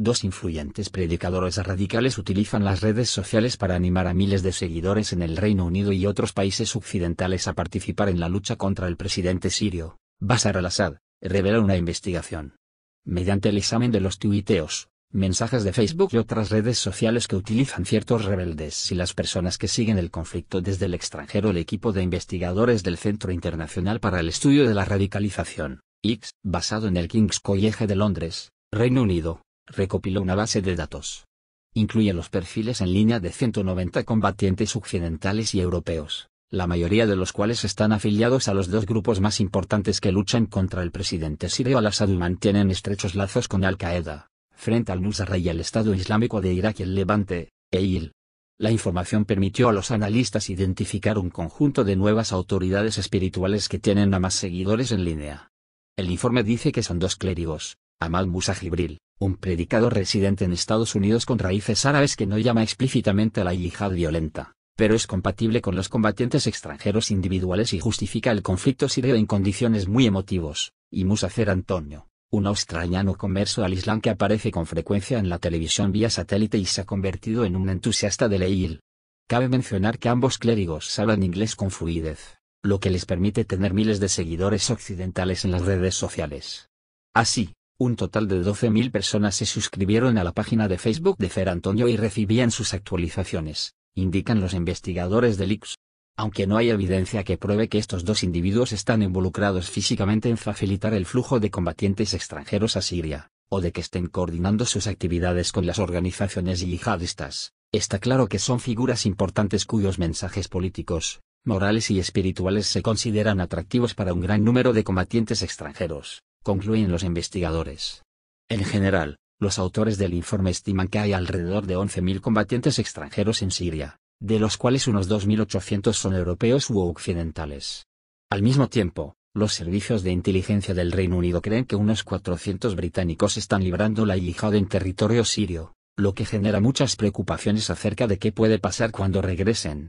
Dos influyentes predicadores radicales utilizan las redes sociales para animar a miles de seguidores en el Reino Unido y otros países occidentales a participar en la lucha contra el presidente sirio, Bashar al-Assad, revela una investigación. Mediante el examen de los tuiteos, mensajes de Facebook y otras redes sociales que utilizan ciertos rebeldes y las personas que siguen el conflicto desde el extranjero, el equipo de investigadores del Centro Internacional para el Estudio de la Radicalización, X, basado en el King's College de Londres, Reino Unido, recopiló una base de datos. Incluye los perfiles en línea de 190 combatientes occidentales y europeos, la mayoría de los cuales están afiliados a los dos grupos más importantes que luchan contra el presidente sirio al-Assad y mantienen estrechos lazos con Al-Qaeda, frente al Nusra y al Estado Islámico de Irak y el Levante, EIL. La información permitió a los analistas identificar un conjunto de nuevas autoridades espirituales que tienen a más seguidores en línea. El informe dice que son dos clérigos, Amal Musa Jibril, un predicador residente en Estados Unidos con raíces árabes que no llama explícitamente a la yihad violenta, pero es compatible con los combatientes extranjeros individuales y justifica el conflicto sirio en condiciones muy emotivos, y Musa Cer Antonio, un australiano converso al Islam que aparece con frecuencia en la televisión vía satélite y se ha convertido en un entusiasta de Leil. Cabe mencionar que ambos clérigos hablan inglés con fluidez, lo que les permite tener miles de seguidores occidentales en las redes sociales. Así, un total de 12.000 personas se suscribieron a la página de Facebook de Fer Antonio y recibían sus actualizaciones, indican los investigadores del IX. Aunque no hay evidencia que pruebe que estos dos individuos están involucrados físicamente en facilitar el flujo de combatientes extranjeros a Siria, o de que estén coordinando sus actividades con las organizaciones yihadistas, está claro que son figuras importantes cuyos mensajes políticos, morales y espirituales se consideran atractivos para un gran número de combatientes extranjeros concluyen los investigadores. En general, los autores del informe estiman que hay alrededor de 11.000 combatientes extranjeros en Siria, de los cuales unos 2.800 son europeos u occidentales. Al mismo tiempo, los servicios de inteligencia del Reino Unido creen que unos 400 británicos están librando la Yihad en territorio sirio, lo que genera muchas preocupaciones acerca de qué puede pasar cuando regresen.